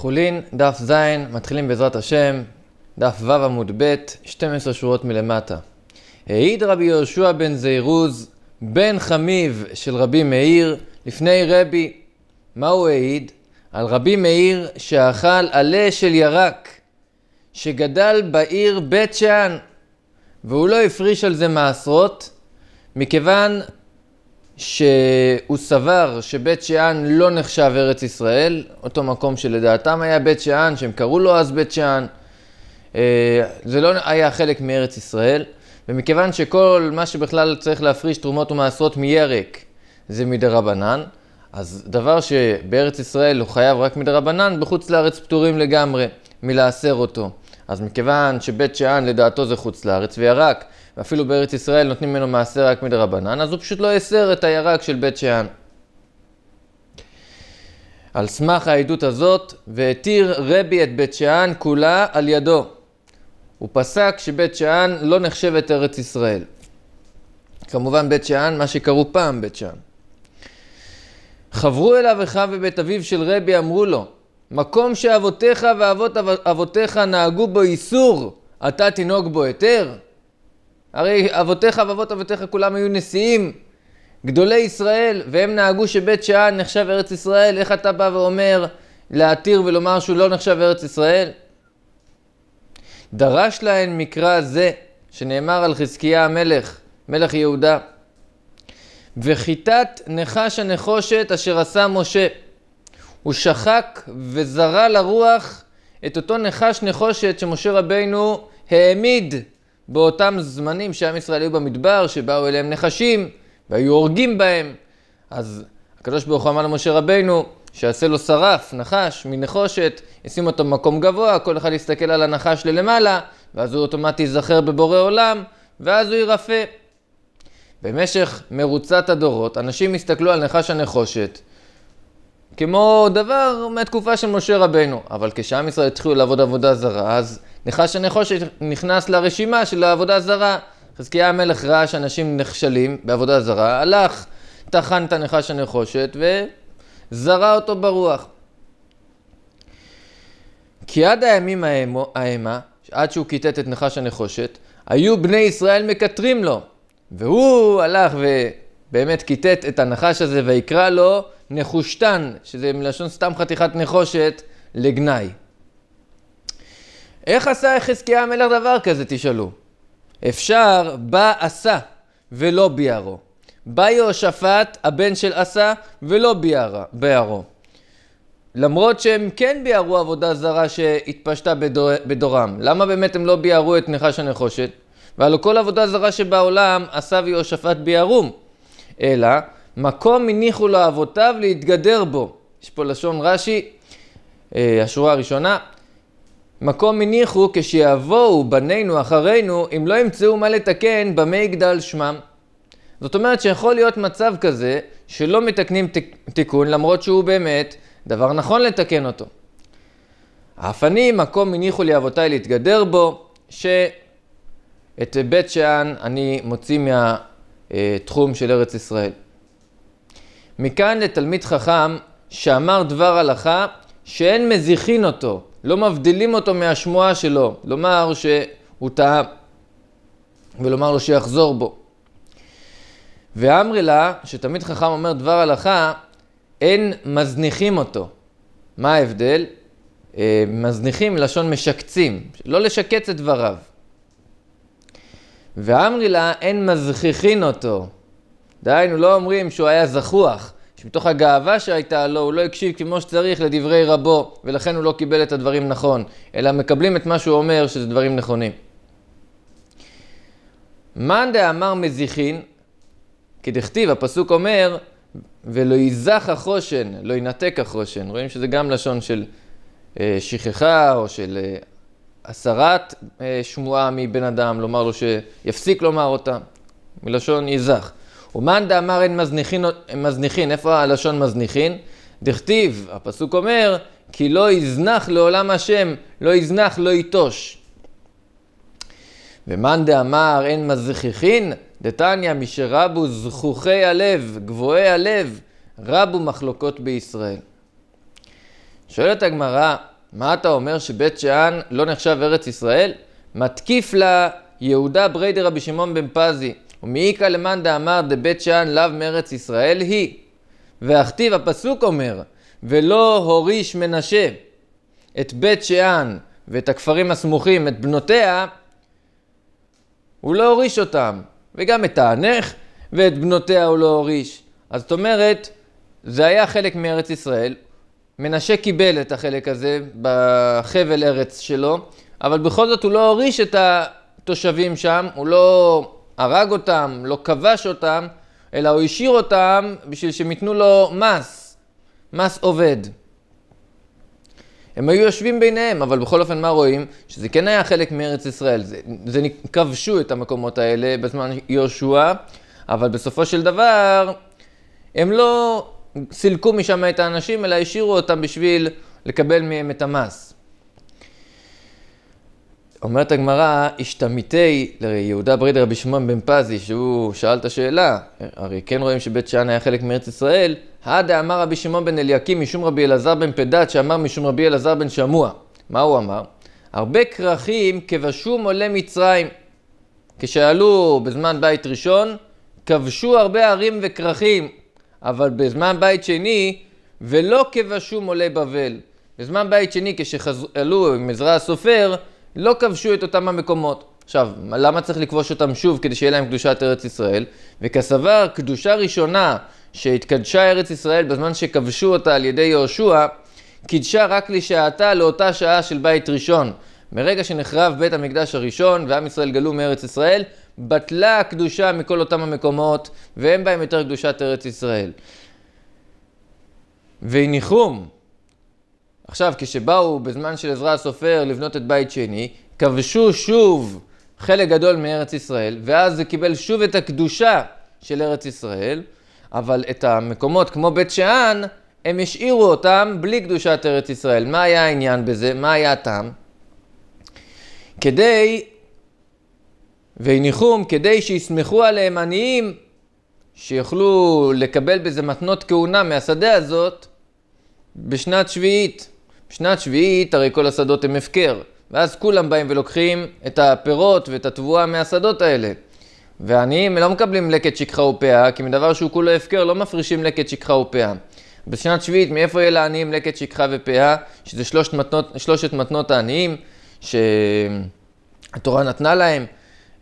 חולין, דף ז', מתחילים בעזרת השם, דף ו' עמוד ב', 12 שורות מלמטה. העיד רבי יהושע בן זיירוז, בן חמיב של רבי מאיר, לפני רבי. מה הוא העיד? על רבי מאיר שאכל עלה של ירק, שגדל בעיר בית שאן, והוא לא הפריש על זה מעשרות, מכיוון שהוא סבר שבית שאן לא נחשב ארץ ישראל, אותו מקום שלדעתם היה בית שאן, שהם קראו לו אז בית שאן. אה, זה לא היה חלק מארץ ישראל, ומכיוון שכל מה שבכלל צריך להפריש תרומות ומעשרות מירק זה מדרבנן, אז דבר שבארץ ישראל הוא חייב רק מדרבנן, בחוץ לארץ פטורים לגמרי מלעשר אותו. אז מכיוון שבית שאן לדעתו זה חוץ לארץ, וירק ואפילו בארץ ישראל נותנים ממנו מעשר רק מדרבנן, אז הוא פשוט לא הסר את הירק של בית שאן. על סמך העדות הזאת, והתיר רבי את בית שאן כולה על ידו. הוא פסק שבית שאן לא נחשבת ארץ ישראל. כמובן בית שאן, מה שקראו פעם בית שאן. חברו אליו אחיו ובית אביו של רבי, אמרו לו, מקום שאבותיך ואבות אבותיך נהגו בו איסור, אתה תנהוג בו היתר? הרי אבותיך ואבות אבותיך כולם היו נשיאים, גדולי ישראל, והם נהגו שבית שאן נחשב ארץ ישראל, איך אתה בא ואומר להתיר ולומר שהוא לא נחשב ארץ ישראל? דרש להן מקרא זה, שנאמר על חזקיה המלך, מלך יהודה, וחיטת נחש הנחושת אשר עשה משה. הוא שחק וזרה לרוח את אותו נחש נחושת שמשה רבינו העמיד באותם זמנים שעם ישראל היו במדבר, שבאו אליהם נחשים והיו הורגים בהם. אז הקדוש ברוך הוא אמר למשה רבינו, שיעשה לו שרף, נחש, מנחושת, ישים אותו במקום גבוה, כל אחד יסתכל על הנחש ללמעלה, ואז הוא אוטומטי ייזכר בבורא עולם, ואז הוא יירפא. במשך מרוצת הדורות, אנשים הסתכלו על נחש הנחושת כמו דבר מהתקופה של משה רבנו, אבל כשעם ישראל התחילו לעבוד עבודה זרה, אז נחש הנחושת נכנס לרשימה של העבודה זרה. חזקיה המלך ראה שאנשים נכשלים בעבודה זרה, הלך, טחן את הנחש הנחושת וזרה אותו ברוח. כי עד הימים ההמה, עד שהוא כיתת את נחש הנחושת, היו בני ישראל מקטרים לו. והוא הלך ובאמת כיתת את הנחש הזה ויקרא לו נחושתן, שזה מלשון סתם חתיכת נחושת, לגנאי. איך עשה יחזקיה המלך דבר כזה, תשאלו. אפשר, בא עשה ולא ביארו. בא יהושפט, הבן של עשה, ולא ביארו. למרות שהם כן ביארו עבודה זרה שהתפשטה בדור, בדורם. למה באמת הם לא ביארו את נחש הנחושת? והלא כל עבודה זרה שבעולם עשה ויהושפט ביארום. אלא, מקום הניחו לאבותיו להתגדר בו. יש פה לשון רש"י, אה, השורה הראשונה, מקום הניחו כשיבואו בנינו אחרינו, אם לא ימצאו מה לתקן, במה יגדל שמם. זאת אומרת שיכול להיות מצב כזה שלא מתקנים תיקון למרות שהוא באמת דבר נכון לתקן אותו. אף אני מקום הניחו לי אבותיי להתגדר בו, שאת בית שאן אני מוציא מהתחום של ארץ ישראל. מכאן לתלמיד חכם שאמר דבר הלכה שאין מזיכין אותו, לא מבדילים אותו מהשמועה שלו, לומר שהוא טעה ולומר לו שיחזור בו. ואמרי לה, שתמיד חכם אומר דבר הלכה, אין מזניחים אותו. מה ההבדל? אה, מזניחים לשון משקצים, לא לשקץ את דבריו. ואמרי לה, אין מזכיחין אותו. דהיינו, לא אומרים שהוא היה זחוח, שמתוך הגאווה שהייתה לו, הוא לא הקשיב כמו שצריך לדברי רבו, ולכן הוא לא קיבל את הדברים נכון, אלא מקבלים את מה שהוא אומר, שזה דברים נכונים. מאן דאמר מזיכין, כדכתיב, הפסוק אומר, ולא ייזך החושן, לא ינתק החושן. רואים שזה גם לשון של אה, שכחה או של אה, הסרת אה, שמועה מבן אדם, לומר לו שיפסיק לומר אותה, מלשון ייזך. ומאן דאמר אין מזניחין, מזניחין, איפה הלשון מזניחין? דכתיב, הפסוק אומר, כי לא יזנח לעולם השם, לא יזנח, לא ייטוש. ומאן דאמר אין מזכיחין, דתניא משרבו זכוכי הלב, גבוהי הלב, רבו מחלוקות בישראל. שואלת הגמרא, מה אתה אומר שבית שאן לא נחשב ארץ ישראל? מתקיף לה יהודה בריידר רבי שמעון בן פזי. ומאיכא למאן דאמר דבית שאן לאו מארץ ישראל היא. והכתיב הפסוק אומר, ולא הוריש מנשה את בית שאן ואת הכפרים הסמוכים, את בנותיה, הוא לא הוריש אותם, וגם את הענך ואת בנותיה הוא לא הוריש. אז זאת אומרת, זה היה חלק מארץ ישראל, מנשה קיבל את החלק הזה בחבל ארץ שלו, אבל בכל זאת הוא לא הוריש את התושבים שם, הוא לא הרג אותם, לא כבש אותם, אלא הוא השאיר אותם בשביל שהם ייתנו לו מס, מס עובד. הם היו יושבים ביניהם, אבל בכל אופן מה רואים? שזה כן היה חלק מארץ ישראל. זה, זה כבשו את המקומות האלה בזמן יהושע, אבל בסופו של דבר הם לא סילקו משם את האנשים, אלא השאירו אותם בשביל לקבל מהם את המס. אומרת הגמרא, השתמיתי ליהודה ברידר רבי שמעון בן פזי, שהוא שאל את השאלה, הרי כן רואים שבית שאן היה חלק מארץ ישראל, הדה אמר רבי שמעון בן אליקים משום רבי אלעזר בן פדת, שאמר משום רבי אלעזר בן שמוע. מה הוא אמר? הרבה כרכים כבשום עולה מצרים. כשעלו בזמן בית ראשון, כבשו הרבה ערים וכרכים, אבל בזמן בית שני, ולא כבשום עולי בבל. בזמן בית שני, כשעלו עם עזרא הסופר, לא כבשו את אותם המקומות. עכשיו, למה צריך לכבוש אותם שוב כדי שיהיה להם קדושת ארץ ישראל? וכסבר, קדושה ראשונה שהתקדשה ארץ ישראל בזמן שכבשו אותה על ידי יהושע, קידשה רק לשעתה לאותה שעה של בית ראשון. מרגע שנחרב בית המקדש הראשון ועם ישראל גלו מארץ ישראל, בטלה הקדושה מכל אותם המקומות, ואין בהם יותר קדושת ארץ ישראל. וניחום, עכשיו, כשבאו בזמן של עזרא הסופר לבנות את בית שני, כבשו שוב חלק גדול מארץ ישראל, ואז זה קיבל שוב את הקדושה של ארץ ישראל, אבל את המקומות כמו בית שאן, הם השאירו אותם בלי קדושת ארץ ישראל. מה היה העניין בזה? מה היה הטעם? כדי, והניחום, כדי שיסמכו עליהם עניים, שיוכלו לקבל בזה מתנות כהונה מהשדה הזאת, בשנת שביעית. שנת שביעית הרי כל השדות הם הפקר, ואז כולם באים ולוקחים את הפירות ואת התבואה מהשדות האלה. והעניים לא מקבלים לקט שכחה ופאה, כי מדבר שהוא כולו הפקר לא מפרישים לקט שכחה ופאה. בשנת שביעית, מאיפה יהיה לעניים לקט שכחה ופאה, שזה שלושת מתנות, שלושת מתנות העניים שהתורה נתנה להם,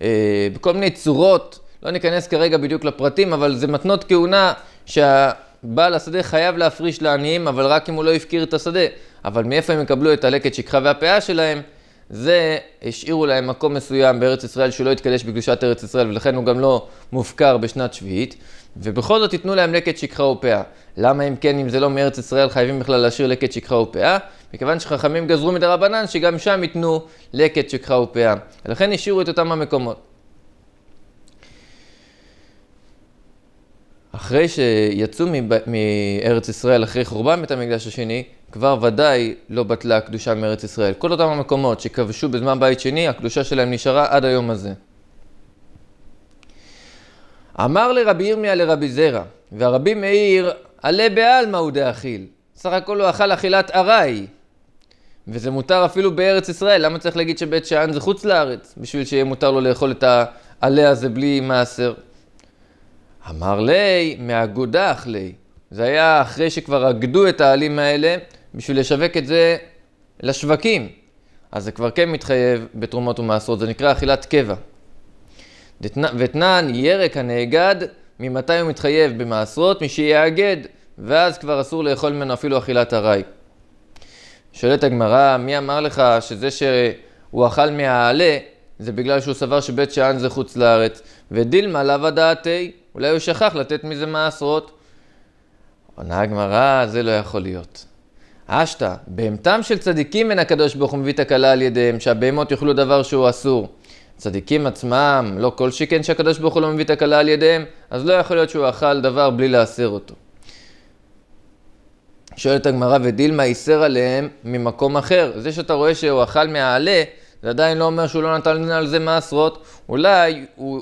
אה, בכל מיני צורות, לא ניכנס כרגע בדיוק לפרטים, אבל זה מתנות כהונה שהבעל השדה חייב להפריש לעניים, אבל רק אם הוא לא הפקיר את השדה. אבל מאיפה הם יקבלו את הלקט שכחה והפאה שלהם? זה השאירו להם מקום מסוים בארץ ישראל שהוא לא התקדש בקדושת ארץ ישראל ולכן הוא גם לא מופקר בשנת שביעית ובכל זאת ייתנו להם לקט שכחה ופאה. למה אם כן, אם זה לא מארץ ישראל, חייבים בכלל להשאיר לקט שכחה ופאה? מכיוון שחכמים גזרו מדרבנן שגם שם ייתנו לקט שכחה ופאה. ולכן השאירו את אותם המקומות. אחרי שיצאו מארץ ישראל, אחרי חורבן בית המקדש השני, כבר ודאי לא בטלה הקדושה מארץ ישראל. כל אותם המקומות שכבשו בזמן בית שני, הקדושה שלהם נשארה עד היום הזה. אמר לרבי ירמיה לרבי זרע, והרבי מאיר, עלה בעלמא הוא דאכיל. סך הכל הוא אכל אכילת ארעי. וזה מותר אפילו בארץ ישראל, למה צריך להגיד שבית שאן זה חוץ לארץ? בשביל שיהיה מותר לו לאכול את העלה הזה בלי מעשר. אמר לי, מאגודך לי. זה היה אחרי שכבר אגדו את העלים האלה, בשביל לשווק את זה לשווקים. אז זה כבר כן מתחייב בתרומות ומעשרות, זה נקרא אכילת קבע. ותנן ירק הנאגד, ממתי הוא מתחייב במעשרות? משיאגד, ואז כבר אסור לאכול ממנו אפילו אכילת ארעי. שואלת הגמרא, מי אמר לך שזה שהוא אכל מהעלה, זה בגלל שהוא סבר שבית שאן זה חוץ לארץ, ודילמה לאו הדעתי, אולי הוא שכח לתת מזה מעשרות. עונה הגמרא, זה לא יכול להיות. אשתא, בהמתם של צדיקים מן הקדוש ברוך הוא מביא את הכלה על ידיהם, שהבהמות יאכלו דבר שהוא אסור. צדיקים עצמם, לא כל שכן שהקדוש ברוך הוא לא מביא את הכלה על ידיהם, אז לא יכול להיות שהוא אכל דבר בלי להסיר אותו. שואלת הגמרא, ודילמה איסר עליהם ממקום אחר. זה שאתה רואה שהוא אכל מהעלה, זה עדיין לא אומר שהוא לא נתן על זה מעשרות. אולי הוא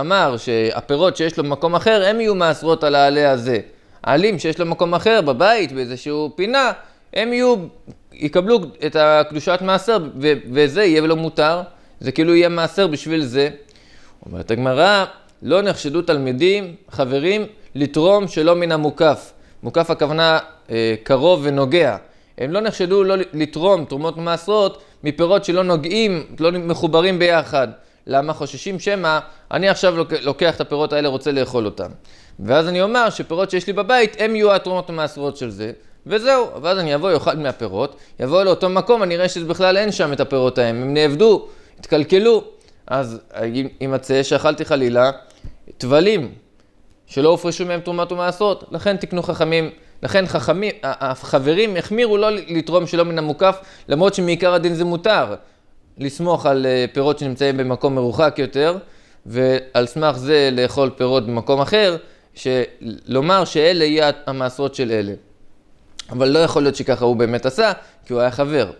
אמר שהפירות שיש לו במקום אחר, הם יהיו מעשרות על העלה הזה. העלים שיש לו מקום אחר, בבית, באיזשהו פינה, הם יהיו, יקבלו את הקדושת מעשר, ו- וזה יהיה ולא מותר, זה כאילו יהיה מעשר בשביל זה. אומרת הגמרא, לא נחשדו תלמידים, חברים, לתרום שלא מן המוקף. מוקף הכוונה אה, קרוב ונוגע. הם לא נחשדו לא לתרום תרומות מעשרות מפירות שלא נוגעים, לא מחוברים ביחד. למה חוששים שמא אני עכשיו לוקח את הפירות האלה, רוצה לאכול אותם. ואז אני אומר שפירות שיש לי בבית, הם יהיו התרומות המעשרות של זה. וזהו, ואז אני אבוא, אוכל מהפירות, יבוא לאותו מקום, אני אראה שבכלל אין שם את הפירות ההם, הם נאבדו, התקלקלו. אז יימצא שאכלתי חלילה טבלים, שלא הופרשו מהם תרומת ומעשרות. לכן תקנו חכמים, לכן חכמים, החברים החמירו לא לתרום שלא מן המוקף, למרות שמעיקר הדין זה מותר. לסמוך על אה, פירות שנמצאים במקום מרוחק יותר, ועל סמך זה לאכול פירות במקום אחר, שלומר שאלה יהיו המעשרות של אלה. אבל לא יכול להיות שככה הוא באמת עשה, כי הוא היה חבר.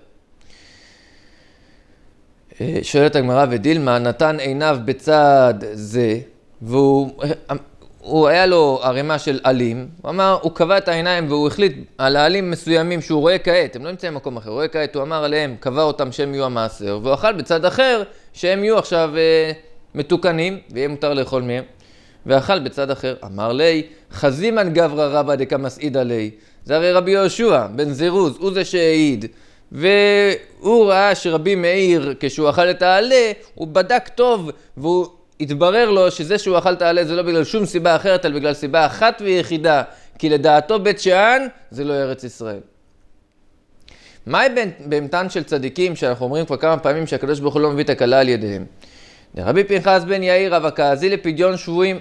אה, שואלת הגמרא ודילמה, נתן עיניו בצד זה, והוא אה, היה לו ערימה של עלים, הוא אמר, הוא קבע את העיניים והוא החליט על העלים מסוימים שהוא רואה כעת, הם לא נמצאים במקום אחר, הוא רואה כעת, הוא אמר עליהם, קבע אותם שהם יהיו המעשר, והוא אכל בצד אחר שהם יהיו עכשיו אה, מתוקנים, ויהיה מותר לאכול מהם, ואכל בצד אחר, אמר לי, חזימן גברא רבא דקא מסעידא לי, זה הרי רבי יהושע בן זירוז, הוא זה שהעיד. והוא ראה שרבי מאיר, כשהוא אכל את העלה, הוא בדק טוב, והוא התברר לו שזה שהוא אכל את העלה זה לא בגלל שום סיבה אחרת, אלא בגלל סיבה אחת ויחידה, כי לדעתו בית שאן זה לא ארץ ישראל. מהי בהמתן של צדיקים, שאנחנו אומרים כבר כמה פעמים שהקדוש ברוך הוא לא מביא את הכלה על ידיהם? רבי פנחס בן יאיר, אבקאזי לפדיון שבויים,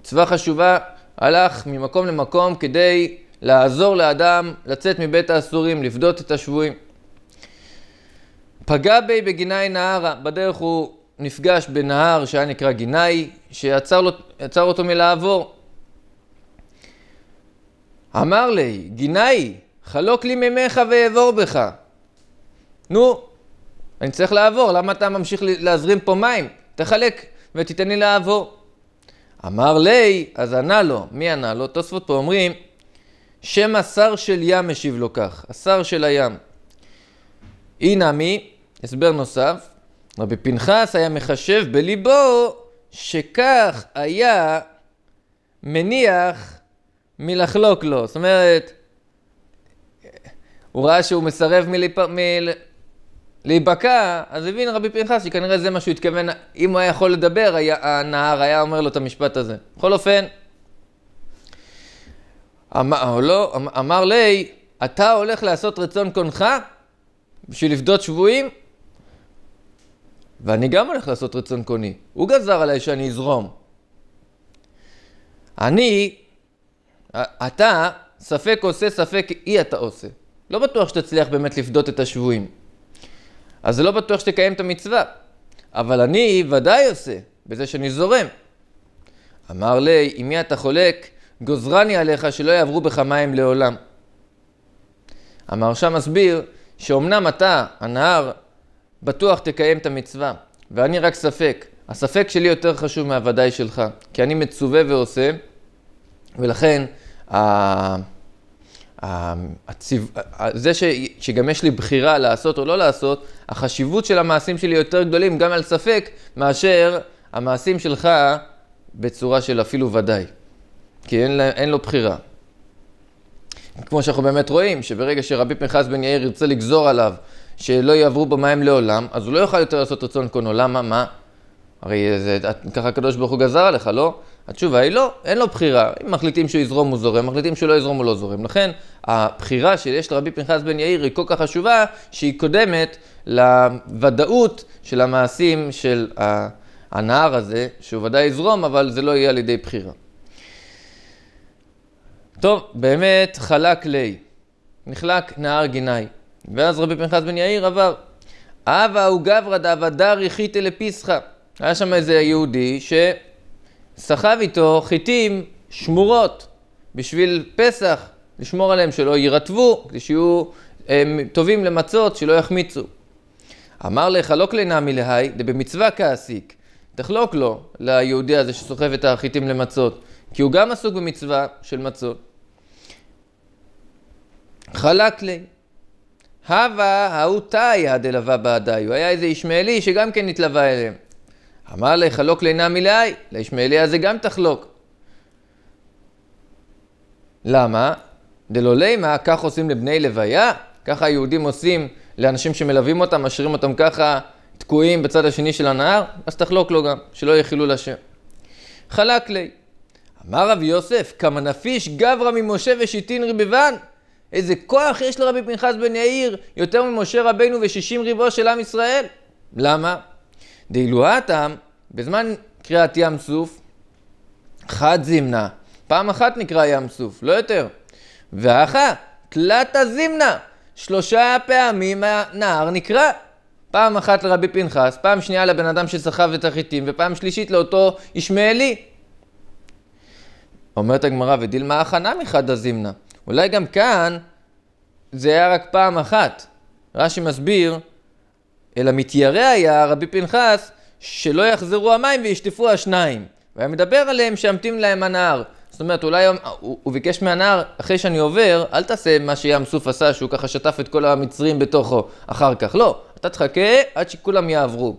מצווה חשובה, הלך ממקום למקום כדי לעזור לאדם לצאת מבית האסורים, לפדות את השבויים. פגע בי בגיני נהרה, בדרך הוא נפגש בנהר שהיה נקרא גיני, שעצר אותו מלעבור. אמר לי, גיני, חלוק לי ממך ואעבור בך. נו, אני צריך לעבור, למה אתה ממשיך להזרים פה מים? תחלק ותיתן לי לעבור. אמר לי, אז ענה לו. מי ענה לו? תוספות פה אומרים, שם השר של ים משיב לו כך, השר של הים. הנה מי, הסבר נוסף, רבי פנחס היה מחשב בליבו שכך היה מניח מלחלוק לו. זאת אומרת, הוא ראה שהוא מסרב מליפ... מל... להיבקע, אז הבין רבי פנחס שכנראה זה מה שהוא התכוון, אם הוא היה יכול לדבר, היה, הנהר היה אומר לו את המשפט הזה. בכל אופן, אמר, לא, אמ- אמר לי, אתה הולך לעשות רצון קונך בשביל לפדות שבויים? ואני גם הולך לעשות רצון קוני. הוא גזר עליי שאני אזרום. אני, אתה, ספק עושה, ספק אי אתה עושה. לא בטוח שתצליח באמת לפדות את השבויים. אז זה לא בטוח שתקיים את המצווה. אבל אני ודאי עושה, בזה שאני זורם. אמר לי, עם מי אתה חולק? גוזרני עליך שלא יעברו בך מים לעולם. המהרש"א מסביר שאומנם אתה, הנהר, בטוח תקיים את המצווה, ואני רק ספק. הספק שלי יותר חשוב מהוודאי שלך, כי אני מצווה ועושה, ולכן ה... ה... הציו... זה ש... שגם יש לי בחירה לעשות או לא לעשות, החשיבות של המעשים שלי יותר גדולים גם על ספק מאשר המעשים שלך בצורה של אפילו ודאי. כי אין, לה, אין לו בחירה. כמו שאנחנו באמת רואים, שברגע שרבי פנחס בן יאיר ירצה לגזור עליו שלא יעברו במים לעולם, אז הוא לא יוכל יותר לעשות רצון קונו. למה? מה? הרי זה, ככה הקדוש ברוך הוא גזר עליך, לא? התשובה היא לא, אין לו בחירה. אם מחליטים שהוא יזרום הוא זורם, מחליטים שהוא לא יזרום הוא לא זורם. לכן הבחירה שיש לרבי פנחס בן יאיר היא כל כך חשובה, שהיא קודמת לוודאות של המעשים של הנער הזה, שהוא ודאי יזרום, אבל זה לא יהיה על ידי בחירה. טוב, באמת חלק לי, נחלק נהר גיני. ואז רבי פנחס בן יאיר עבר. אבה הוא גברא דאבה דאבדר יחיתא לפיסחא. היה שם איזה יהודי שסחב איתו חיטים שמורות בשביל פסח, לשמור עליהם שלא יירטבו, כדי שיהיו הם, אה, טובים למצות, שלא יחמיצו. אמר לך, לא לי נמי להי, דבמצווה כעסיק. תחלוק לו, ליהודי הזה שסוחב את החיטים למצות, כי הוא גם עסוק במצווה של מצות. חלק לי. הווה ההותאיה דלווה בעדיו. היה איזה ישמעאלי שגם כן התלווה אליהם. אמר לי, חלוק לי נע מלאי, לישמעאלי הזה גם תחלוק. למה? דלא לימה, כך עושים לבני לוויה, ככה היהודים עושים לאנשים שמלווים אותם, משאירים אותם ככה תקועים בצד השני של הנהר, אז תחלוק לו גם, שלא יהיה חילול השם. חלק לי. אמר רבי יוסף, כמה נפיש גברא ממשה ושיטין רבבן. איזה כוח יש לרבי פנחס בן יאיר, יותר ממשה רבנו ושישים ריבו של עם ישראל. למה? דאילו הטעם, בזמן קריאת ים סוף, חד זימנה. פעם אחת נקרא ים סוף, לא יותר. ואחא, תלתא זימנה. שלושה פעמים הנער נקרא. פעם אחת לרבי פנחס, פעם שנייה לבן אדם שסחב את החיטים, ופעם שלישית לאותו ישמעאלי. אומרת הגמרא, ודילמה הכנה מחד הזימנה. אולי גם כאן זה היה רק פעם אחת. רש"י מסביר, אלא מתיירא היה רבי פנחס, שלא יחזרו המים וישטפו השניים. והיה מדבר עליהם שימתין להם הנהר. זאת אומרת, אולי הוא, הוא ביקש מהנהר, אחרי שאני עובר, אל תעשה מה שים סוף עשה, שהוא ככה שטף את כל המצרים בתוכו אחר כך. לא, אתה תחכה עד שכולם יעברו.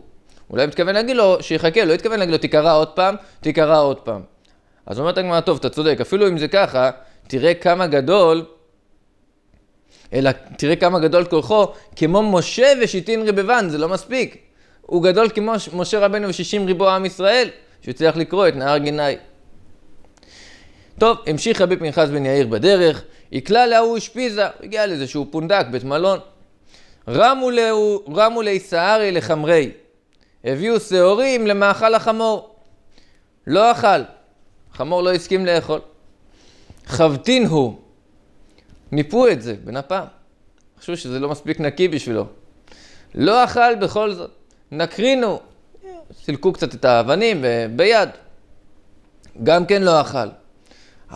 אולי מתכוון להגיד לו, שיחכה, לא התכוון להגיד לו, תיקרא עוד פעם, תיקרא עוד פעם. אז אומרת הגמרא, טוב, אתה צודק, אפילו אם זה ככה, תראה כמה גדול, אלא תראה כמה גדול כוחו, כמו משה ושיטין רבבן, זה לא מספיק. הוא גדול כמו משה רבנו ושישים ריבו עם ישראל, שהצליח לקרוא את נהר גנאי. טוב, המשיך רבי פנחס בן יאיר בדרך, יקלע להוא אשפיזה, הוא הגיע לאיזשהו פונדק, בית מלון. רמו, להו, רמו לי שערי לחמרי, הביאו שעורים למאכל החמור. לא אכל, החמור לא הסכים לאכול. חבטין הוא. ניפו את זה בנפם. חשבו שזה לא מספיק נקי בשבילו. לא אכל בכל זאת. נקרינו. סילקו קצת את האבנים ביד. גם כן לא אכל.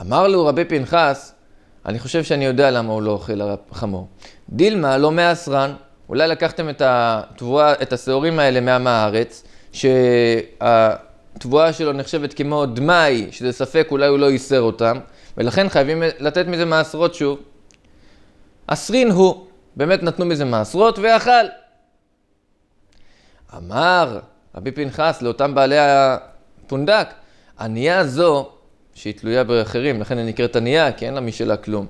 אמר לו רבי פנחס, אני חושב שאני יודע למה הוא לא אוכל חמור. דילמה לא מאסרן, אולי לקחתם את התבואה, את השעורים האלה מעם הארץ, שהתבואה שלו נחשבת כמו דמאי, שזה ספק אולי הוא לא ייסר אותם, ולכן חייבים לתת מזה מעשרות שוב. עשרין הוא, באמת נתנו מזה מעשרות ואכל. אמר רבי פנחס לאותם בעלי הפונדק, ענייה זו, שהיא תלויה באחרים, לכן היא נקראת ענייה, כי אין לה משלה כלום.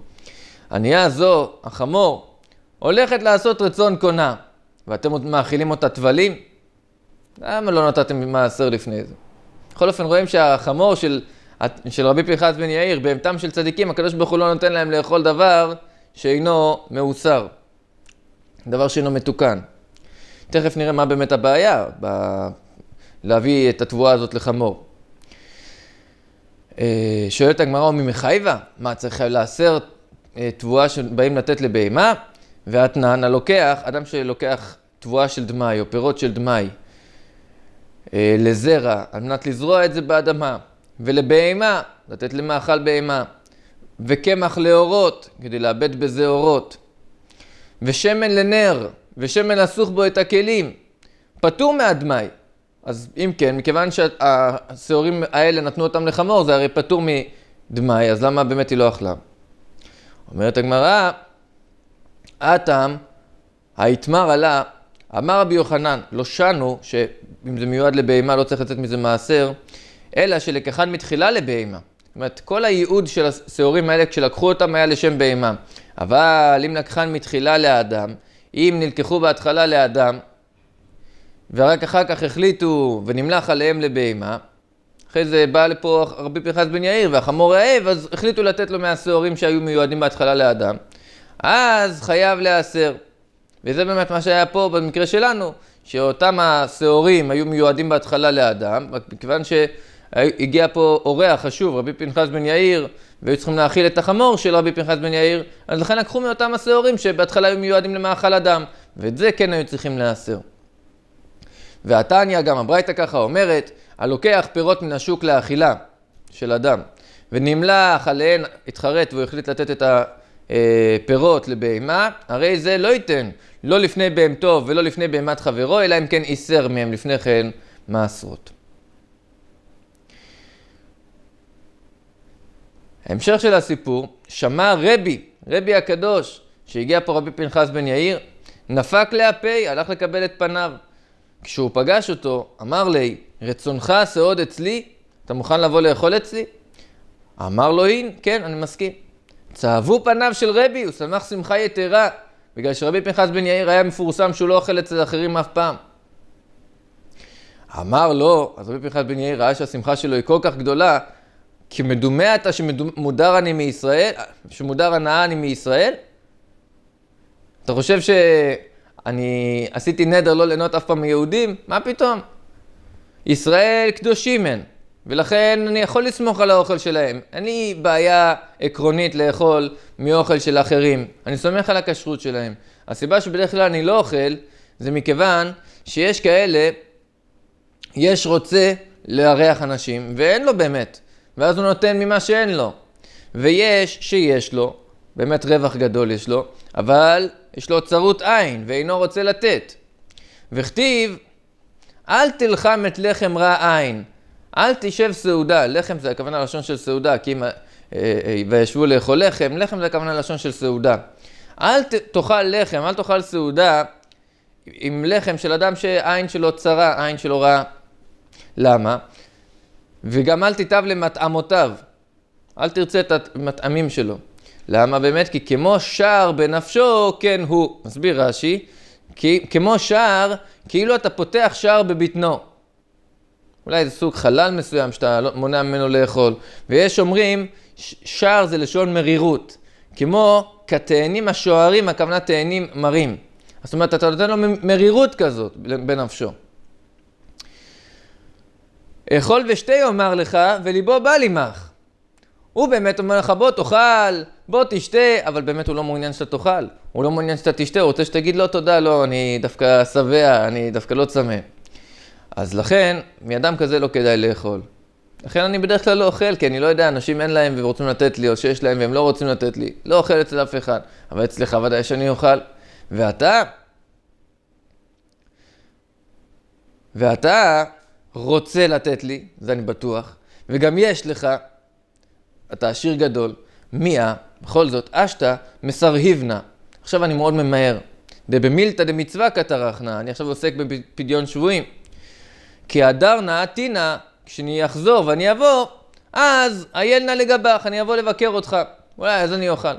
ענייה זו, החמור, הולכת לעשות רצון קונה, ואתם עוד מאכילים אותה טבלים? למה לא נתתם מעשר לפני זה? בכל אופן רואים שהחמור של של רבי פנחס בן יאיר, בהמתם של צדיקים, הקדוש ברוך הוא לא נותן להם לאכול דבר שאינו מאוסר, דבר שאינו מתוקן. תכף נראה מה באמת הבעיה ב... להביא את התבואה הזאת לחמור. אה, שואלת הגמרא, מחייבה? מה, צריך לאסר אה, תבואה שבאים לתת לבהמה? ואתנן, הלוקח, אדם שלוקח תבואה של דמאי או פירות של דמאי אה, לזרע, על מנת לזרוע את זה באדמה. ולבהמה, לתת למאכל בהמה, וקמח לאורות, כדי לאבד בזה אורות, ושמן לנר, ושמן לסוך בו את הכלים, פטור מאדמי. אז אם כן, מכיוון שהשעורים האלה נתנו אותם לחמור, זה הרי פטור מדמי, אז למה באמת היא לא אכלה? אומרת הגמרא, אטאם, היתמר עלה, אמר רבי יוחנן, לא שנו, שאם זה מיועד לבהמה לא צריך לצאת מזה מעשר, אלא שלקחן מתחילה לבהמה. זאת אומרת, כל הייעוד של השעורים האלה, כשלקחו אותם, היה לשם בהמה. אבל אם לקחן מתחילה לאדם, אם נלקחו בהתחלה לאדם, ורק אחר כך החליטו ונמלח עליהם לבהמה, אחרי זה בא לפה רבי פנחס בן יאיר והחמור רעב, אז החליטו לתת לו מהשעורים שהיו מיועדים בהתחלה לאדם. אז חייב להיאסר. וזה באמת מה שהיה פה במקרה שלנו, שאותם השעורים היו מיועדים בהתחלה לאדם, רק מכיוון ש... הגיע פה אורח חשוב, רבי פנחס בן יאיר, והיו צריכים להאכיל את החמור של רבי פנחס בן יאיר, אז לכן לקחו מאותם השעורים שבהתחלה היו מיועדים למאכל אדם, ואת זה כן היו צריכים להסר. והתניא, גם הברייתא ככה אומרת, הלוקח פירות מן השוק לאכילה של אדם, ונמלח עליהן, התחרט והוא החליט לתת את הפירות אה, לבהמה, הרי זה לא ייתן, לא לפני בהמתו ולא לפני בהמת חברו, אלא אם כן איסר מהם לפני כן מעשרות. ההמשך של הסיפור, שמע רבי, רבי הקדוש, שהגיע פה רבי פנחס בן יאיר, נפק לאפי, הלך לקבל את פניו. כשהוא פגש אותו, אמר לי, רצונך שעוד אצלי? אתה מוכן לבוא לאכול אצלי? אמר לו, אין, כן, אני מסכים. צהבו פניו של רבי, הוא שמח שמחה יתרה, בגלל שרבי פנחס בן יאיר היה מפורסם שהוא לא אוכל אצל אחרים אף פעם. אמר לו, אז רבי פנחס בן יאיר ראה שהשמחה שלו היא כל כך גדולה, כי מדומה אתה שמודר אני מישראל, שמודר הנאה אני מישראל? אתה חושב שאני עשיתי נדר לא ליהנות אף פעם מיהודים? מה פתאום? ישראל קדושים הם, ולכן אני יכול לסמוך על האוכל שלהם. אין לי בעיה עקרונית לאכול מאוכל של אחרים. אני סומך על הכשרות שלהם. הסיבה שבדרך כלל אני לא אוכל, זה מכיוון שיש כאלה, יש רוצה לארח אנשים, ואין לו באמת. ואז הוא נותן ממה שאין לו. ויש שיש לו, באמת רווח גדול יש לו, אבל יש לו צרות עין ואינו רוצה לתת. וכתיב, אל תלחם את לחם רע עין, אל תשב סעודה, לחם זה הכוונה לשון של סעודה, כי אם אה, אה, וישבו לאכול לחם, לחם זה הכוונה לשון של סעודה. אל ת, תאכל לחם, אל תאכל סעודה עם לחם של אדם שעין שלו צרה, עין שלו רעה. למה? וגם אל תיטב למטעמותיו. אל תרצה את המטעמים שלו. למה באמת? כי כמו שער בנפשו, כן הוא. מסביר רש"י, כי כמו שער, כאילו אתה פותח שער בבטנו. אולי זה סוג חלל מסוים שאתה לא, מונע ממנו לאכול. ויש אומרים, שער זה לשון מרירות. כמו כתאנים השוערים, הכוונה תאנים מרים. זאת אומרת, אתה נותן לו מרירות כזאת בנפשו. אכול ושתה יאמר לך, וליבו בא לימך. הוא באמת אומר לך, בוא תאכל, בוא תשתה, אבל באמת הוא לא מעוניין שאתה תאכל. הוא לא מעוניין שאתה תשתה, הוא רוצה שתגיד לא תודה, לא, אני דווקא שבע, אני דווקא לא צמא. אז לכן, מאדם כזה לא כדאי לאכול. לכן אני בדרך כלל לא אוכל, כי אני לא יודע, אנשים אין להם ורוצים לתת לי, או שיש להם והם לא רוצים לתת לי. לא אוכל אצל אף אחד, אבל אצלך ודאי שאני אוכל. ואתה? ואתה רוצה לתת לי, זה אני בטוח, וגם יש לך, אתה עשיר גדול, מיה, בכל זאת, אשתא מסרהיבנה. עכשיו אני מאוד ממהר. דבמילתא דמצווה קטרחנה, אני עכשיו עוסק בפדיון שבויים. כי הדר נא תינא, כשאני אחזור ואני אבוא, אז אייל נא לגבך, אני אבוא לבקר אותך. אולי אז אני אוכל.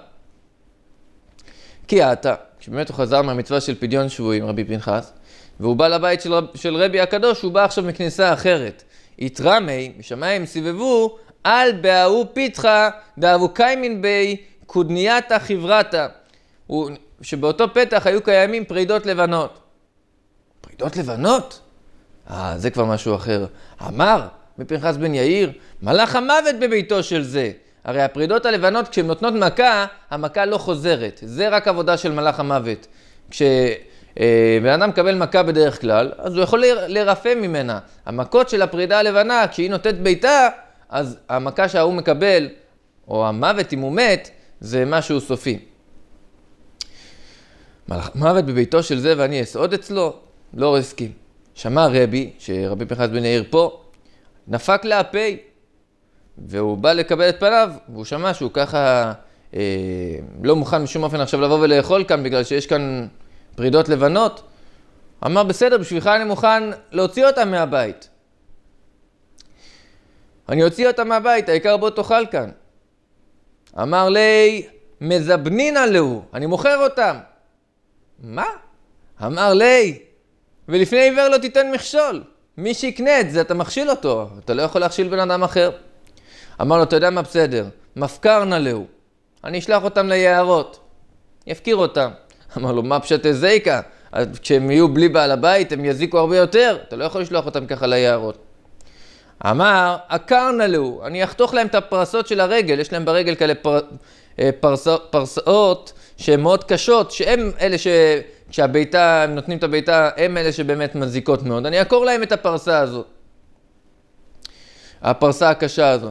כי אתה. שבאמת הוא חזר מהמצווה של פדיון שבויים, רבי פנחס, והוא בא לבית של, רב, של רבי הקדוש, הוא בא עכשיו מכניסה אחרת. יתרמי, משמיים סיבבו, על באהו פיתחה, דאבו קיימין בי, קודנייתא חברתא. שבאותו פתח היו קיימים פרידות לבנות. פרידות לבנות? אה, זה כבר משהו אחר. אמר מפנחס בן יאיר, מלאך המוות בביתו של זה. הרי הפרידות הלבנות, כשהן נותנות מכה, המכה לא חוזרת. זה רק עבודה של מלאך המוות. כשבן אה, אדם מקבל מכה בדרך כלל, אז הוא יכול לרפא ממנה. המכות של הפרידה הלבנה, כשהיא נותנת ביתה, אז המכה שההוא מקבל, או המוות אם הוא מת, זה משהו סופי. מלאך מוות בביתו של זה ואני אסעוד אצלו? לא הסכים. שמע רבי, שרבי פנחס בן יאיר פה, נפק לאפי, והוא בא לקבל את פניו, והוא שמע שהוא ככה אה, לא מוכן בשום אופן עכשיו לבוא ולאכול כאן, בגלל שיש כאן פרידות לבנות. אמר, בסדר, בשבילך אני מוכן להוציא אותם מהבית. אני אוציא אותם מהבית, העיקר בוא תאכל כאן. אמר לי, מזבנינה להו, אני מוכר אותם. מה? אמר לי, ולפני עיוור לא תיתן מכשול. מי שיקנה את זה, אתה מכשיל אותו, אתה לא יכול להכשיל בן אדם אחר. אמר לו, אתה יודע מה בסדר, מפקר נא להו, אני אשלח אותם ליערות, יפקיר אותם. אמר לו, מה פשט זיקה? כשהם יהיו בלי בעל הבית, הם יזיקו הרבה יותר, אתה לא יכול לשלוח אותם ככה ליערות. אמר, עקר נא להו, אני אחתוך להם את הפרסות של הרגל, יש להם ברגל כאלה פר, אה, פרס, פרסאות שהן מאוד קשות, שהם אלה ש... כשהביתה, הם נותנים את הביתה, הם אלה שבאמת מזיקות מאוד. אני אעקור להם את הפרסה הזו, הפרסה הקשה הזו.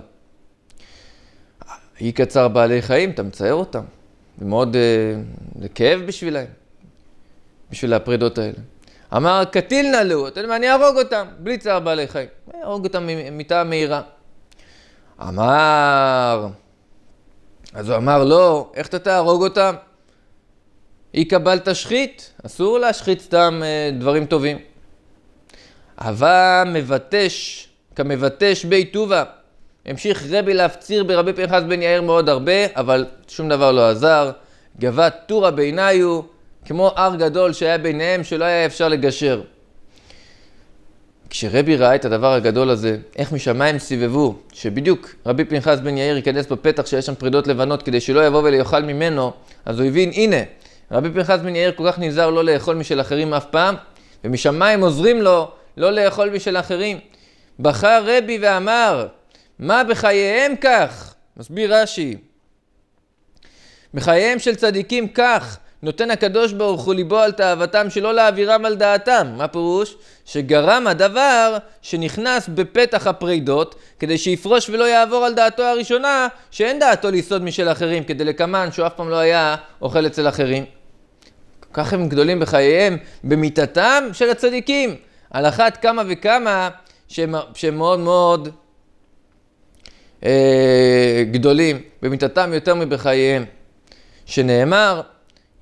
אי קצר בעלי חיים, אתה מצייר אותם. זה מאוד, אה, זה כאב בשבילהם, בשביל הפרידות האלה. אמר, קטיל נא לו, אתה יודע מה, אני אהרוג אותם, בלי צער בעלי חיים. אהרוג אותם ממיטה מהירה. אמר, אז הוא אמר, לא, איך אתה תהרוג אותם? אי קבל תשחית, אסור להשחית סתם אה, דברים טובים. הווה מבטש, כמבטש בית טובה, המשיך רבי להפציר ברבי פנחס בן יאיר מאוד הרבה, אבל שום דבר לא עזר. גבה טורה בעיניו, כמו הר גדול שהיה ביניהם, שלא היה אפשר לגשר. כשרבי ראה את הדבר הגדול הזה, איך משמיים סיבבו, שבדיוק רבי פנחס בן יאיר ייכנס בפתח שיש שם פרידות לבנות כדי שלא יבוא ויאכל ממנו, אז הוא הבין, הנה, רבי פנחס בן יאיר כל כך נזהר לא לאכול משל אחרים אף פעם, ומשמיים עוזרים לו לא לאכול משל אחרים. בחר רבי ואמר, מה בחייהם כך? מסביר רש"י. בחייהם של צדיקים כך, נותן הקדוש ברוך הוא ליבו על תאוותם שלא להעבירם על דעתם. מה פירוש? שגרם הדבר שנכנס בפתח הפרידות, כדי שיפרוש ולא יעבור על דעתו הראשונה, שאין דעתו ליסוד משל אחרים, כדי לקמן שהוא אף פעם לא היה אוכל אצל אחרים. כך הם גדולים בחייהם, במיתתם של הצדיקים. על אחת כמה וכמה שהם, שהם מאוד מאוד אה, גדולים במיתתם יותר מבחייהם, שנאמר,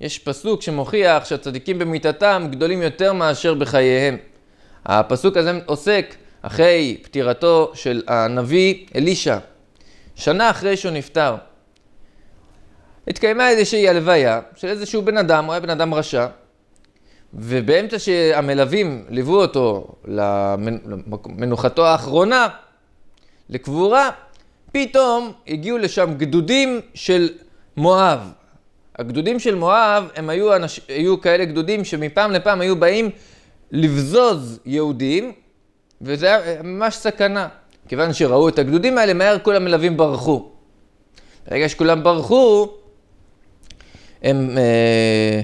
יש פסוק שמוכיח שהצדיקים במיתתם גדולים יותר מאשר בחייהם. הפסוק הזה עוסק אחרי פטירתו של הנביא אלישע, שנה אחרי שהוא נפטר. התקיימה איזושהי הלוויה של איזשהו בן אדם, הוא היה בן אדם רשע, ובאמצע שהמלווים ליוו אותו למנוחתו האחרונה, לקבורה, פתאום הגיעו לשם גדודים של מואב. הגדודים של מואב הם היו, אנש... היו כאלה גדודים שמפעם לפעם היו באים לבזוז יהודים, וזה היה ממש סכנה. כיוון שראו את הגדודים האלה, מהר כל המלווים ברחו. ברגע שכולם ברחו, הם, אה,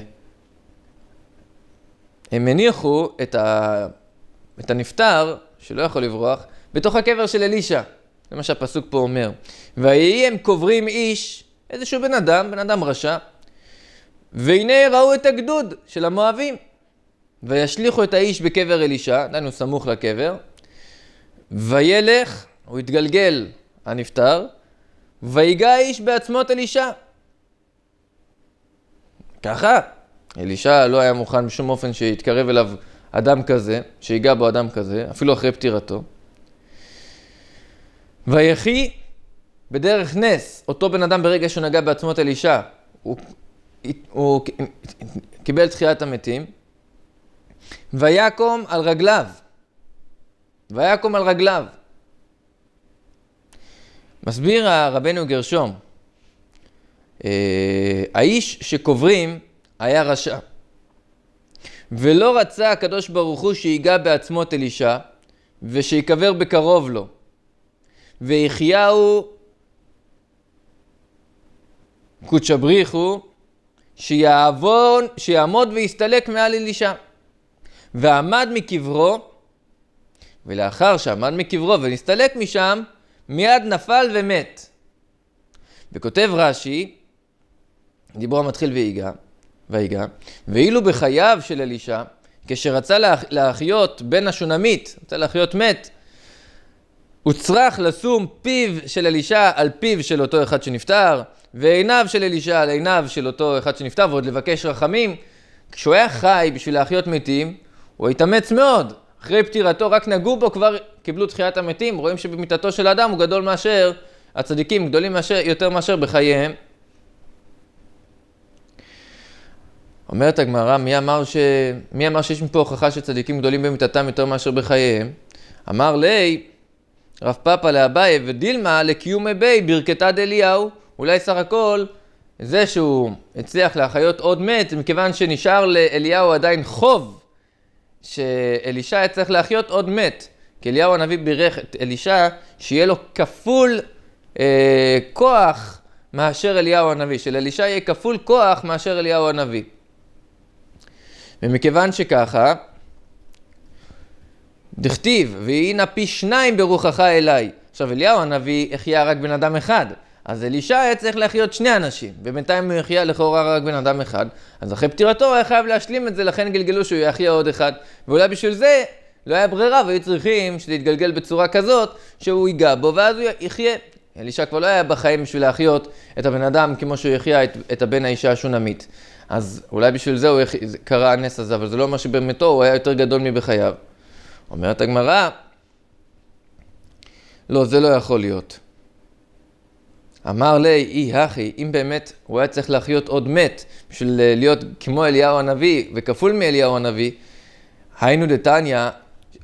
הם הניחו את, ה, את הנפטר, שלא יכול לברוח, בתוך הקבר של אלישע. זה מה שהפסוק פה אומר. ויהי הם קוברים איש, איזשהו בן אדם, בן אדם רשע, והנה ראו את הגדוד של המואבים. וישליכו את האיש בקבר אלישע, דהיינו סמוך לקבר, וילך, הוא התגלגל, הנפטר, ויגע האיש בעצמות אלישע. ככה, אלישע לא היה מוכן בשום אופן שיתקרב אליו אדם כזה, שיגע בו אדם כזה, אפילו אחרי פטירתו. ויחי בדרך נס, אותו בן אדם ברגע שהוא נגע בעצמות אלישע, הוא, הוא, הוא קיבל תחיית המתים, ויקום על רגליו. ויקום על רגליו. מסביר רבנו גרשום, אה, האיש שקוברים היה רשע. ולא רצה הקדוש ברוך הוא שיגע בעצמות אלישע, ושיקבר בקרוב לו. ויחיהו קודשא בריחו, שיעבון, שיעמוד ויסתלק מעל אלישע. ועמד מקברו, ולאחר שעמד מקברו ונסתלק משם, מיד נפל ומת. וכותב רש"י, דיבור המתחיל ויגע, ויגע, ואילו בחייו של אלישע, כשרצה להחיות בן השונמית, רצה להחיות מת, הוא צריך לשום פיו של אלישע על פיו של אותו אחד שנפטר, ועיניו של אלישע על עיניו של אותו אחד שנפטר, ועוד לבקש רחמים. כשהוא היה חי בשביל להחיות מתים, הוא התאמץ מאוד. אחרי פטירתו רק נגעו בו, כבר קיבלו תחיית המתים. רואים שבמיטתו של האדם הוא גדול מאשר, הצדיקים גדולים מאשר, יותר מאשר בחייהם. אומרת הגמרא, מי ש... מי אמר שיש מפה הוכחה שצדיקים גדולים במיטתם יותר מאשר בחייהם? אמר ליה, רב פאפה לאביי ודילמה לקיום בי ברכתה דליהו. אולי סך הכל זה שהוא הצליח להחיות עוד מת, מכיוון שנשאר לאליהו עדיין חוב שאלישע היה צריך להחיות עוד מת. כי אליהו הנביא בירך את אלישע שיהיה לו כפול אה, כוח מאשר אליהו הנביא, שלאלישע יהיה כפול כוח מאשר אליהו הנביא. ומכיוון שככה, דכתיב, והנה פי שניים ברוחך אליי. עכשיו אליהו הנביא החיה רק בן אדם אחד, אז אלישע היה צריך להחיות שני אנשים, ובינתיים הוא החיה לכאורה רק בן אדם אחד, אז אחרי פטירתו הוא היה חייב להשלים את זה, לכן גלגלו שהוא יחיה עוד אחד, ואולי בשביל זה לא היה ברירה והיו צריכים שזה יתגלגל בצורה כזאת שהוא ייגע בו ואז הוא יחיה. אלישע כבר לא היה בחיים בשביל להחיות את הבן אדם כמו שהוא יחיה את, את הבן האישה השונמית. אז אולי בשביל זה הוא יח... קרה הנס הזה, אבל זה לא אומר שבאמתו הוא היה יותר גדול מבחייו. אומרת הגמרא, לא, זה לא יכול להיות. אמר לי, אי הכי, אם באמת הוא היה צריך להחיות עוד מת בשביל אה, להיות כמו אליהו הנביא וכפול מאליהו הנביא, היינו דתניא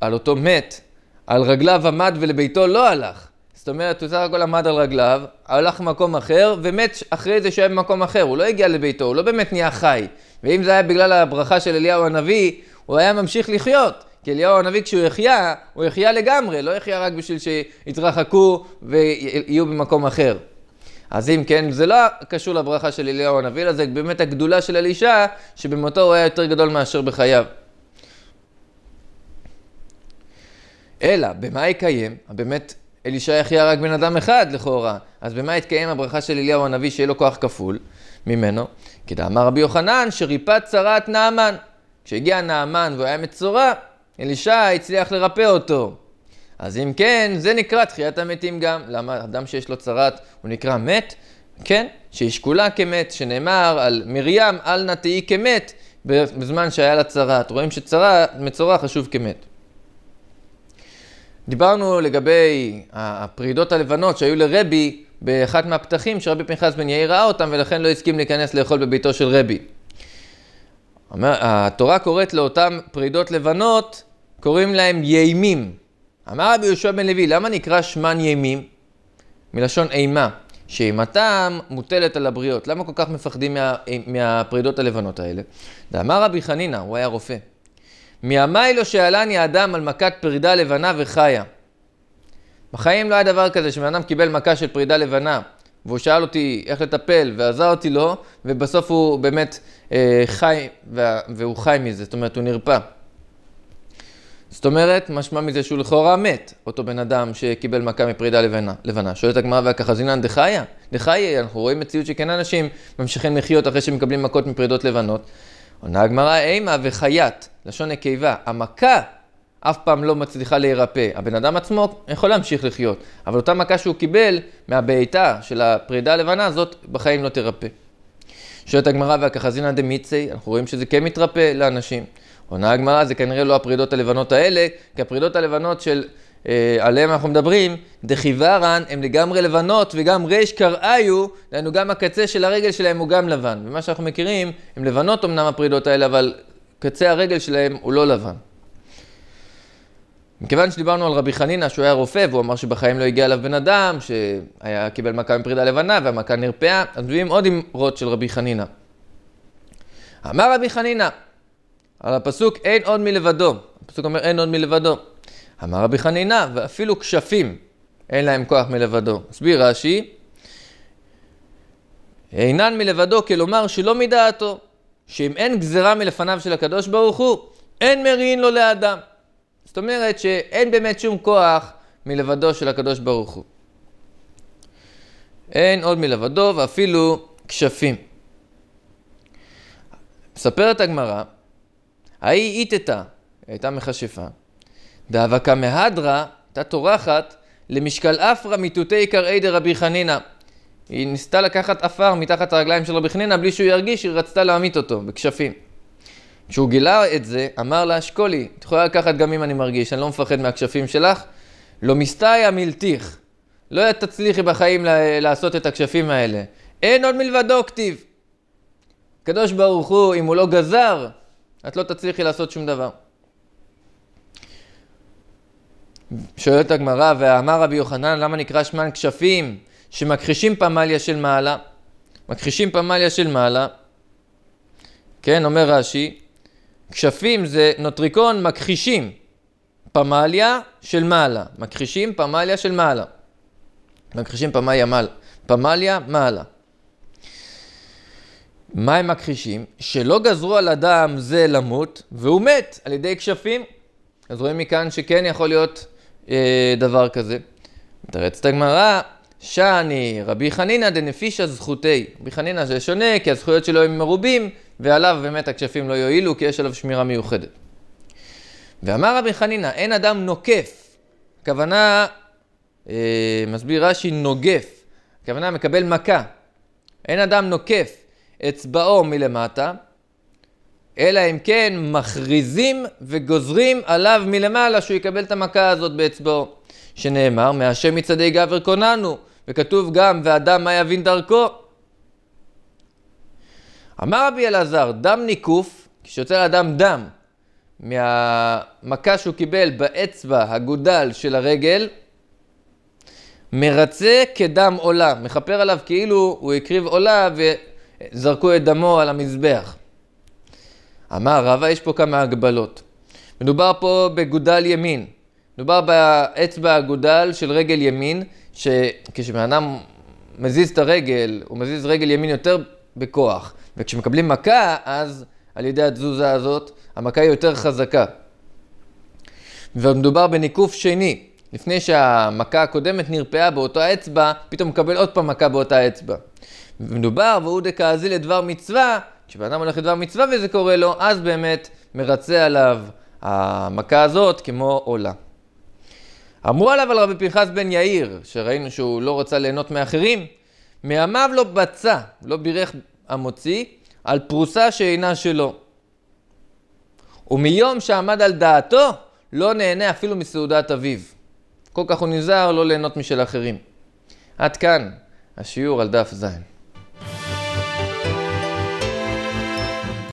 על אותו מת, על רגליו עמד ולביתו לא הלך. זאת אומרת, הוא סך הכל עמד על רגליו, הלך למקום אחר, ומת אחרי זה שהיה במקום אחר. הוא לא הגיע לביתו, הוא לא באמת נהיה חי. ואם זה היה בגלל הברכה של אליהו הנביא, הוא היה ממשיך לחיות. כי אליהו הנביא כשהוא יחיה, הוא יחיה לגמרי, לא יחיה רק בשביל שיתרחקו ויהיו במקום אחר. אז אם כן, זה לא קשור לברכה של אליהו הנביא, אלא זה באמת הגדולה של אלישע, שבמותו הוא היה יותר גדול מאשר בחייו. אלא, במה יקיים? באמת, אלישע יחיה רק בן אדם אחד לכאורה, אז במה יתקיים הברכה של אליהו הנביא שיהיה לו כוח כפול ממנו? כי דאמר רבי יוחנן שריפא צרת נעמן. כשהגיע נעמן והוא היה מצורע, אלישע הצליח לרפא אותו. אז אם כן, זה נקרא תחיית המתים גם. למה אדם שיש לו צרת הוא נקרא מת? כן, שהיא שקולה כמת, שנאמר על מרים, אל נא תהי כמת, בזמן שהיה לה צרת. רואים שצרה, מצורע חשוב כמת. דיברנו לגבי הפרידות הלבנות שהיו לרבי באחת מהפתחים שרבי פנחס בן יאיר ראה אותם ולכן לא הסכים להיכנס לאכול בביתו של רבי. התורה קוראת לאותן פרידות לבנות קוראים להם ימים. אמר רבי יהושע בן לוי, למה נקרא שמן ימים? מלשון אימה. שאימתם מוטלת על הבריות. למה כל כך מפחדים מה, מהפרידות הלבנות האלה? ואמר רבי חנינא, הוא היה רופא, מימי לא שאלני אדם על מכת פרידה לבנה וחיה. בחיים לא היה דבר כזה שבן אדם קיבל מכה של פרידה לבנה, והוא שאל אותי איך לטפל, ועזר אותי לו, ובסוף הוא באמת אה, חי, וה, והוא חי מזה, זאת אומרת הוא נרפא. זאת אומרת, משמע מזה שהוא לכאורה מת, אותו בן אדם שקיבל מכה מפרידה לבנה. לבנה. שואלת הגמרא והכחזינן דחיה, דחיה, אנחנו רואים מציאות שכן אנשים ממשיכים לחיות אחרי שמקבלים מכות מפרידות לבנות. עונה הגמרא, אימה וחיית, לשון נקבה, המכה אף פעם לא מצליחה להירפא. הבן אדם עצמו יכול להמשיך לחיות, אבל אותה מכה שהוא קיבל מהבעיטה של הפרידה הלבנה, הזאת, בחיים לא תירפא. שואלת הגמרא והכחזינא דמיצי, אנחנו רואים שזה כן מתרפא לאנשים. עונה הגמרא זה כנראה לא הפרידות הלבנות האלה, כי הפרידות הלבנות של, אה, עליהן אנחנו מדברים, דחיוורן, הן לגמרי לבנות, וגם ריש קראיו, דהיינו גם הקצה של הרגל שלהם הוא גם לבן. ומה שאנחנו מכירים, הן לבנות אמנם הפרידות האלה, אבל קצה הרגל שלהם הוא לא לבן. מכיוון שדיברנו על רבי חנינא שהוא היה רופא והוא אמר שבחיים לא הגיע אליו בן אדם שהיה קיבל מכה מפרידה לבנה והמכה נרפאה, אז מביאים עוד אמרות של רבי חנינא. אמר רבי חנינא, על הפסוק אין עוד מלבדו. הפסוק אומר אין עוד מלבדו. אמר רבי חנינא, ואפילו כשפים אין להם כוח מלבדו. הסביר רש"י, אינן מלבדו, כלומר שלא מדעתו, שאם אין גזרה מלפניו של הקדוש ברוך הוא, אין מריעין לו לאדם. זאת אומרת שאין באמת שום כוח מלבדו של הקדוש ברוך הוא. אין עוד מלבדו ואפילו כשפים. מספרת הגמרא ההיא איתתה, הייתה מכשפה. דאבקה מהדרה, הייתה טורחת, למשקל אפרה מיתותי קראי דרבי חנינא. היא ניסתה לקחת עפר מתחת הרגליים של רבי חנינא בלי שהוא ירגיש, היא רצתה להמית אותו בכשפים. כשהוא גילה את זה, אמר לה אשכולי, את יכולה לקחת גם אם אני מרגיש, אני לא מפחד מהכשפים שלך. לא מסתאיה מלתיך, לא תצליחי בחיים לעשות את הכשפים האלה. אין עוד מלבדו כתיב. הקדוש ברוך הוא, אם הוא לא גזר, את לא תצליחי לעשות שום דבר. שואלת הגמרא, ואמר רבי יוחנן, למה נקרא שמן כשפים שמכחישים פמליה של מעלה? מכחישים פמליה של מעלה, כן, אומר רש"י, כשפים זה נוטריקון מכחישים פמליה של מעלה, מכחישים פמליה של מעלה, מכחישים פמליה מעלה, פמליה מעלה. מה הם מכחישים? שלא גזרו על אדם זה למות, והוא מת על ידי כשפים. אז רואים מכאן שכן יכול להיות אה, דבר כזה. מתרץ את הגמרא, שאני רבי חנינא דנפישא זכותי. רבי חנינא זה שונה, כי הזכויות שלו הם מרובים, ועליו באמת הכשפים לא יועילו, כי יש עליו שמירה מיוחדת. ואמר רבי חנינא, אין אדם נוקף. הכוונה, אה, מסביר רש"י, נוגף. הכוונה מקבל מכה. אין אדם נוקף. אצבעו מלמטה, אלא אם כן מכריזים וגוזרים עליו מלמעלה שהוא יקבל את המכה הזאת באצבעו. שנאמר, מהשם מצעדי גבר קוננו, וכתוב גם, ואדם מה יבין דרכו. אמר רבי אלעזר, דם ניקוף, כשיוצא לאדם דם מהמכה שהוא קיבל באצבע הגודל של הרגל, מרצה כדם עולה, מכפר עליו כאילו הוא הקריב עולה זרקו את דמו על המזבח. אמר רבא, יש פה כמה הגבלות. מדובר פה בגודל ימין. מדובר באצבע הגודל של רגל ימין, שכשבן מזיז את הרגל, הוא מזיז רגל ימין יותר בכוח. וכשמקבלים מכה, אז על ידי התזוזה הזאת, המכה היא יותר חזקה. ומדובר בניקוף שני. לפני שהמכה הקודמת נרפאה באותה אצבע, פתאום מקבל עוד פעם מכה באותה אצבע. מדובר, והוא דקאזי לדבר מצווה, כשבאדם הולך לדבר מצווה וזה קורה לו, אז באמת מרצה עליו המכה הזאת כמו עולה. אמרו עליו על רבי פנחס בן יאיר, שראינו שהוא לא רצה ליהנות מאחרים, מימיו לא בצע, לא בירך המוציא, על פרוסה שאינה שלו. ומיום שעמד על דעתו, לא נהנה אפילו מסעודת אביו. כל כך הוא נזהר לא ליהנות משל אחרים. עד כאן השיעור על דף ז'.